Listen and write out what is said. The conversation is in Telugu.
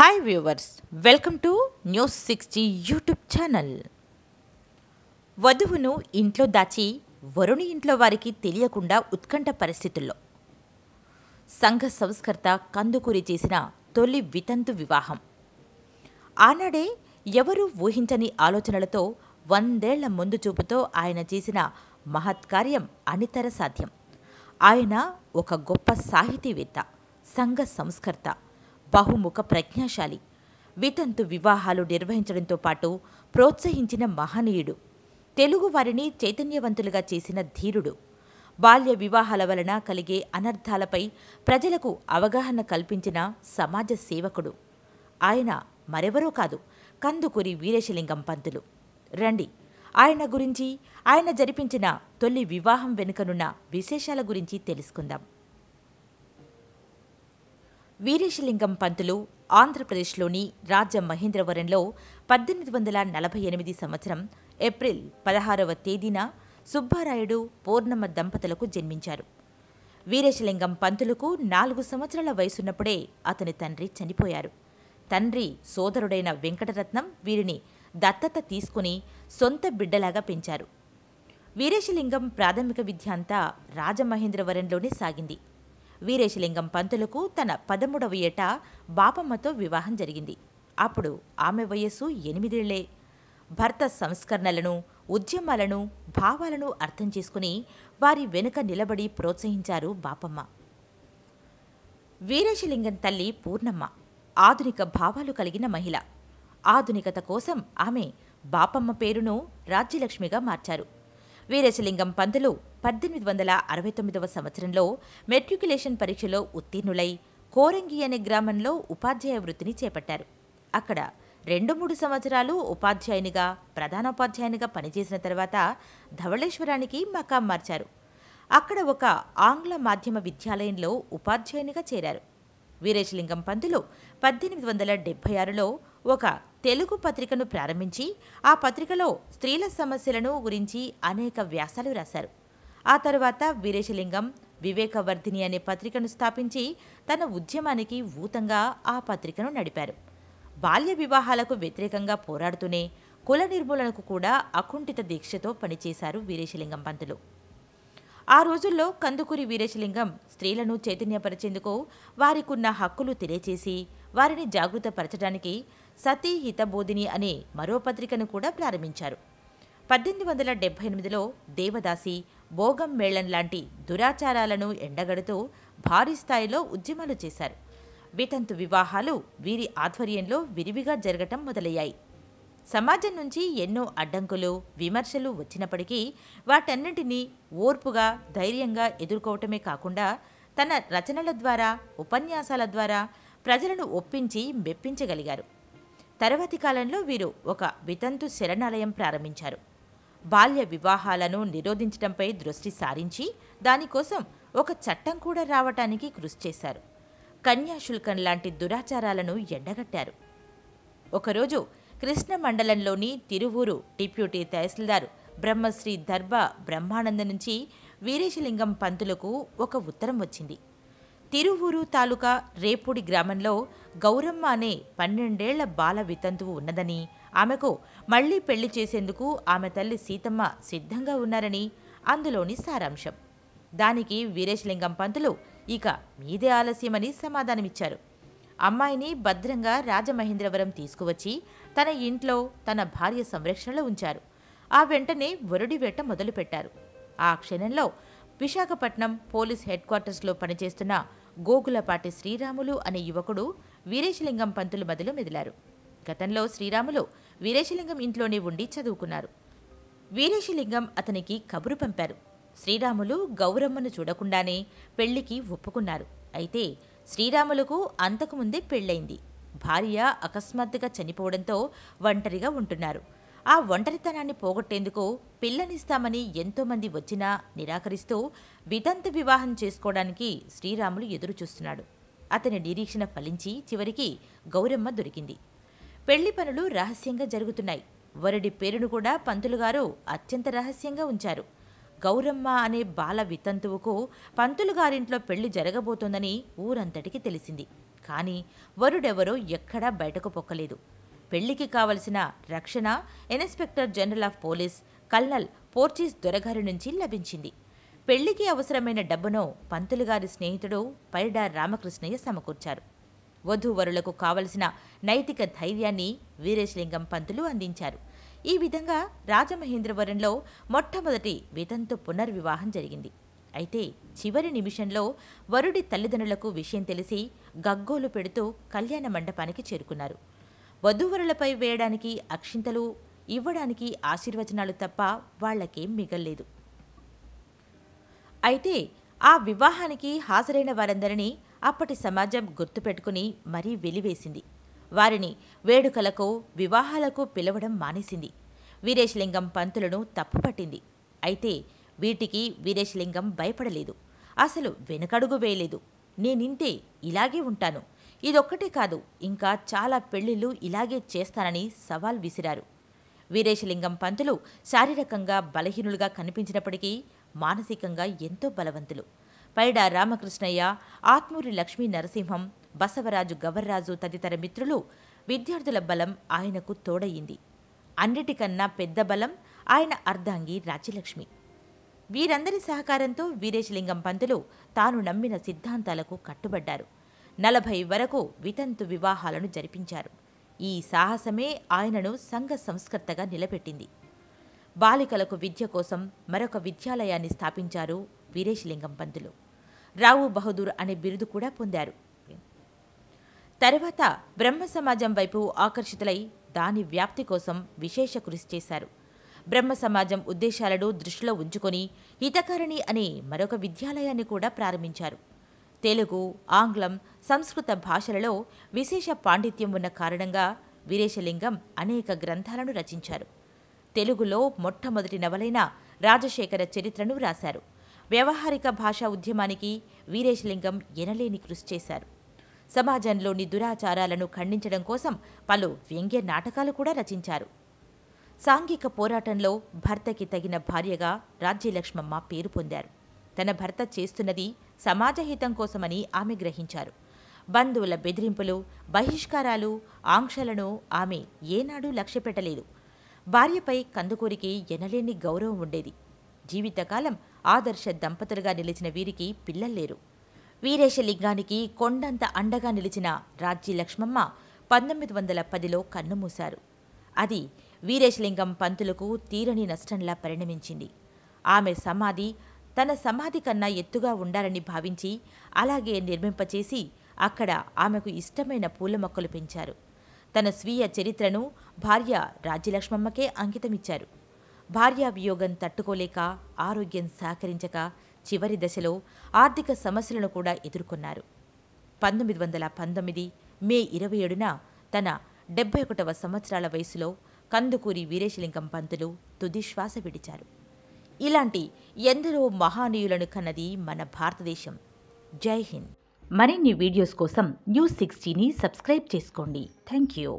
hi viewers welcome to news sixty YouTube channel వధువును ఇంట్లో దాచి వరుణి ఇంట్లో వారికి తెలియకుండా ఉత్కంఠ పరిస్థితుల్లో సంఘ సంస్కర్త కందుకూరి చేసిన తొలి వితంతు వివాహం ఆనాడే ఎవరూ ఊహించని ఆలోచనలతో వందేళ్ల ముందు చూపుతో ఆయన చేసిన మహత్కార్యం అనితర సాధ్యం ఆయన ఒక గొప్ప సాహితీవేత్త సంఘ సంస్కర్త బహుముఖ ప్రజ్ఞాశాలి వితంతు వివాహాలు నిర్వహించడంతో పాటు ప్రోత్సహించిన మహనీయుడు తెలుగు వారిని చైతన్యవంతులుగా చేసిన ధీరుడు బాల్య వివాహాల వలన కలిగే అనర్థాలపై ప్రజలకు అవగాహన కల్పించిన సమాజ సేవకుడు ఆయన మరెవరో కాదు కందుకూరి వీరేశలింగం పంతులు రండి ఆయన గురించి ఆయన జరిపించిన తొలి వివాహం వెనుకనున్న విశేషాల గురించి తెలుసుకుందాం వీరేశలింగం పంతులు ఆంధ్రప్రదేశ్లోని రాజ మహేంద్రవరంలో పద్దెనిమిది వందల నలభై ఎనిమిది సంవత్సరం ఏప్రిల్ పదహారవ తేదీన సుబ్బారాయుడు పూర్ణమ్మ దంపతులకు జన్మించారు వీరేశలింగం పంతులకు నాలుగు సంవత్సరాల వయసున్నప్పుడే అతని తండ్రి చనిపోయారు తండ్రి సోదరుడైన వెంకటరత్నం వీరిని దత్తత తీసుకుని సొంత బిడ్డలాగా పెంచారు వీరేశలింగం ప్రాథమిక విద్య అంతా రాజమహేంద్రవరంలోనే సాగింది వీరేశలింగం పంతులకు తన పదమూడవ ఏట బాపమ్మతో వివాహం జరిగింది అప్పుడు ఆమె వయస్సు ఎనిమిదేళ్లే భర్త సంస్కరణలను ఉద్యమాలను భావాలను అర్థం చేసుకుని వారి వెనుక నిలబడి ప్రోత్సహించారు బాపమ్మ వీరేశలింగం తల్లి పూర్ణమ్మ ఆధునిక భావాలు కలిగిన మహిళ ఆధునికత కోసం ఆమె బాపమ్మ పేరును రాజ్యలక్ష్మిగా మార్చారు వీరేశలింగం పంతులు పద్దెనిమిది వందల అరవై తొమ్మిదవ సంవత్సరంలో మెట్రికులేషన్ పరీక్షలో ఉత్తీర్ణులై కోరంగి అనే గ్రామంలో ఉపాధ్యాయ వృత్తిని చేపట్టారు అక్కడ రెండు మూడు సంవత్సరాలు ఉపాధ్యాయునిగా ప్రధానోపాధ్యాయునిగా పనిచేసిన తర్వాత ధవళేశ్వరానికి మకాం మార్చారు అక్కడ ఒక ఆంగ్ల మాధ్యమ విద్యాలయంలో ఉపాధ్యాయునిగా చేరారు వీరేశలింగం పంతులు పద్దెనిమిది వందల డెబ్భై ఆరులో ఒక తెలుగు పత్రికను ప్రారంభించి ఆ పత్రికలో స్త్రీల సమస్యలను గురించి అనేక వ్యాసాలు రాశారు ఆ తర్వాత వీరేశలింగం వివేకవర్ధిని అనే పత్రికను స్థాపించి తన ఉద్యమానికి ఊతంగా ఆ పత్రికను నడిపారు బాల్య వివాహాలకు వ్యతిరేకంగా పోరాడుతూనే కుల నిర్మూలనకు కూడా అకుంఠిత దీక్షతో పనిచేశారు వీరేశలింగం పంతులు ఆ రోజుల్లో కందుకూరి వీరేశలింగం స్త్రీలను చైతన్యపరిచేందుకు వారికున్న హక్కులు తెలియచేసి వారిని జాగృతపరచడానికి సతీ హితబోధిని అనే మరో పత్రికను కూడా ప్రారంభించారు పద్దెనిమిది వందల డెబ్బై ఎనిమిదిలో దేవదాసి భోగం మేళం లాంటి దురాచారాలను ఎండగడుతూ భారీ స్థాయిలో ఉద్యమాలు చేశారు వితంతు వివాహాలు వీరి ఆధ్వర్యంలో విరివిగా జరగటం మొదలయ్యాయి సమాజం నుంచి ఎన్నో అడ్డంకులు విమర్శలు వచ్చినప్పటికీ వాటన్నింటినీ ఓర్పుగా ధైర్యంగా ఎదుర్కోవటమే కాకుండా తన రచనల ద్వారా ఉపన్యాసాల ద్వారా ప్రజలను ఒప్పించి మెప్పించగలిగారు తర్వాతి కాలంలో వీరు ఒక వితంతు శరణాలయం ప్రారంభించారు బాల్య వివాహాలను నిరోధించడంపై దృష్టి సారించి దానికోసం ఒక చట్టం కూడా రావటానికి కృషి చేశారు కన్యాశుల్కం లాంటి దురాచారాలను ఎండగట్టారు ఒకరోజు కృష్ణ మండలంలోని తిరువూరు డిప్యూటీ తహసీల్దార్ బ్రహ్మశ్రీ దర్బా బ్రహ్మానంద నుంచి వీరేశలింగం పంతులకు ఒక ఉత్తరం వచ్చింది తిరువూరు తాలూకా రేపూడి గ్రామంలో గౌరమ్మ అనే పన్నెండేళ్ల బాల వితంతువు ఉన్నదని ఆమెకు మళ్లీ పెళ్లి చేసేందుకు ఆమె తల్లి సీతమ్మ సిద్ధంగా ఉన్నారని అందులోని సారాంశం దానికి వీరేశలింగం పంతులు ఇక మీదే ఆలస్యమని సమాధానమిచ్చారు అమ్మాయిని భద్రంగా రాజమహేంద్రవరం తీసుకువచ్చి తన ఇంట్లో తన భార్య సంరక్షణలో ఉంచారు ఆ వెంటనే వరుడి వేట మొదలుపెట్టారు ఆ క్షణంలో విశాఖపట్నం పోలీస్ హెడ్ క్వార్టర్స్లో పనిచేస్తున్న గోగులపాటి శ్రీరాములు అనే యువకుడు వీరేశలింగం పంతులు మదిలో మెదిలారు గతంలో శ్రీరాములు వీరేశలింగం ఇంట్లోనే ఉండి చదువుకున్నారు వీరేశలింగం అతనికి కబురు పంపారు శ్రీరాములు గౌరమ్మను చూడకుండానే పెళ్లికి ఒప్పుకున్నారు అయితే శ్రీరాములకు అంతకుముందే పెళ్ళైంది భార్య అకస్మాత్తుగా చనిపోవడంతో ఒంటరిగా ఉంటున్నారు ఆ ఒంటరితనాన్ని పోగొట్టేందుకు పిల్లనిస్తామని ఎంతోమంది వచ్చినా నిరాకరిస్తూ వితంతు వివాహం చేసుకోవడానికి శ్రీరాములు ఎదురుచూస్తున్నాడు అతని నిరీక్షణ ఫలించి చివరికి గౌరమ్మ దొరికింది పెళ్లి పనులు రహస్యంగా జరుగుతున్నాయి వరుడి పేరును కూడా పంతులుగారు అత్యంత రహస్యంగా ఉంచారు గౌరమ్మ అనే బాల వితంతువుకు పంతులుగారింట్లో పెళ్లి జరగబోతోందని ఊరంతటికి తెలిసింది కానీ వరుడెవరో ఎక్కడా బయటకు పొక్కలేదు పెళ్లికి కావలసిన రక్షణ inspector general of police colonel Porteous దొరగారి నుంచి లభించింది పెళ్లికి అవసరమైన డబ్బును పంతులుగారి స్నేహితుడు పైడా రామకృష్ణయ్య సమకూర్చారు వధూవరులకు కావలసిన నైతిక ధైర్యాన్ని వీరేశలింగం పంతులు అందించారు ఈ విధంగా రాజమహేంద్రవరంలో మొట్టమొదటి వితంతు పునర్వివాహం జరిగింది అయితే చివరి నిమిషంలో వరుడి తల్లిదండ్రులకు విషయం తెలిసి గగ్గోలు పెడుతూ కళ్యాణ మండపానికి చేరుకున్నారు వధూవరులపై వేయడానికి అక్షింతలు ఇవ్వడానికి ఆశీర్వచనాలు తప్ప వాళ్లకేం మిగల్లేదు అయితే ఆ వివాహానికి హాజరైన వారందరినీ అప్పటి సమాజం గుర్తుపెట్టుకుని మరీ వెలివేసింది వారిని వేడుకలకు వివాహాలకు పిలవడం మానేసింది వీరేశలింగం పంతులను తప్పుపట్టింది అయితే వీటికి వీరేశలింగం భయపడలేదు అసలు వెనకడుగు వేయలేదు నేనింతే ఇలాగే ఉంటాను ఇదొక్కటే కాదు ఇంకా చాలా పెళ్లిళ్ళు ఇలాగే చేస్తానని సవాల్ విసిరారు వీరేశలింగం పంతులు శారీరకంగా బలహీనులుగా కనిపించినప్పటికీ మానసికంగా ఎంతో బలవంతులు పైడ రామకృష్ణయ్య ఆత్మూరి లక్ష్మీ నరసింహం బసవరాజు గవర్రాజు తదితర మిత్రులు విద్యార్థుల బలం ఆయనకు తోడయింది అన్నిటికన్నా పెద్ద బలం ఆయన అర్ధాంగి రాజ్యలక్ష్మి వీరందరి సహకారంతో వీరేశలింగం పంతులు తాను నమ్మిన సిద్ధాంతాలకు కట్టుబడ్డారు నలభై వరకు వితంతు వివాహాలను జరిపించారు ఈ సాహసమే ఆయనను సంఘ సంస్కర్తగా నిలబెట్టింది బాలికలకు విద్య కోసం మరొక విద్యాలయాన్ని స్థాపించారు వీరేశలింగం పంతులు రావు బహదూర్ అనే బిరుదు కూడా పొందారు తర్వాత బ్రహ్మ సమాజం వైపు ఆకర్షితులై దాని వ్యాప్తి కోసం విశేష కృషి చేశారు బ్రహ్మ సమాజం ఉద్దేశాలను దృష్టిలో ఉంచుకొని హితకరణి అనే మరొక విద్యాలయాన్ని కూడా ప్రారంభించారు తెలుగు ఆంగ్లం సంస్కృత భాషలలో విశేష పాండిత్యం ఉన్న కారణంగా వీరేశలింగం అనేక గ్రంథాలను రచించారు తెలుగులో మొట్టమొదటి నవలైన రాజశేఖర చరిత్రను రాశారు వ్యవహారిక భాషా ఉద్యమానికి వీరేశలింగం ఎనలేని కృషి చేశారు సమాజంలోని దురాచారాలను ఖండించడం కోసం పలు వ్యంగ్య నాటకాలు కూడా రచించారు సాంఘిక పోరాటంలో భర్తకి తగిన భార్యగా రాజ్యలక్ష్మమ్మ పేరు పొందారు తన భర్త చేస్తున్నది సమాజహితం కోసమని ఆమె గ్రహించారు బంధువుల బెదిరింపులు బహిష్కారాలు ఆంక్షలను ఆమె ఏనాడూ లక్ష్యపెట్టలేదు భార్యపై కందుకూరికి ఎనలేని గౌరవం ఉండేది జీవితకాలం ఆదర్శ దంపతులుగా నిలిచిన వీరికి పిల్లల్లేరు వీరేశలింగానికి కొండంత అండగా నిలిచిన రాజ్జీ లక్ష్మమ్మ పంతొమ్మిది వందల పదిలో కన్నుమూశారు అది వీరేశలింగం పంతులకు తీరని నష్టంలా పరిణమించింది ఆమె సమాధి తన సమాధి కన్నా ఎత్తుగా ఉండాలని భావించి అలాగే నిర్మింపచేసి అక్కడ ఆమెకు ఇష్టమైన పూల మొక్కలు పెంచారు తన స్వీయ చరిత్రను భార్య రాజ్యలక్ష్మమ్మకే అంకితమిచ్చారు భార్యాభియోగం తట్టుకోలేక ఆరోగ్యం సహకరించక చివరి దశలో ఆర్థిక సమస్యలను కూడా ఎదుర్కొన్నారు పంతొమ్మిది వందల పంతొమ్మిది మే ఇరవై ఏడున తన డెబ్బై ఒకటవ సంవత్సరాల వయసులో కందుకూరి వీరేశలింగం పంతులు తుదిశ్వాస విడిచారు ఇలాంటి ఎందరో మహానీయులను కన్నది మన భారతదేశం జై హింద్ మరిన్ని వీడియోస్ కోసం న్యూస్ సిక్స్టీని సబ్స్క్రైబ్ చేసుకోండి థ్యాంక్ యూ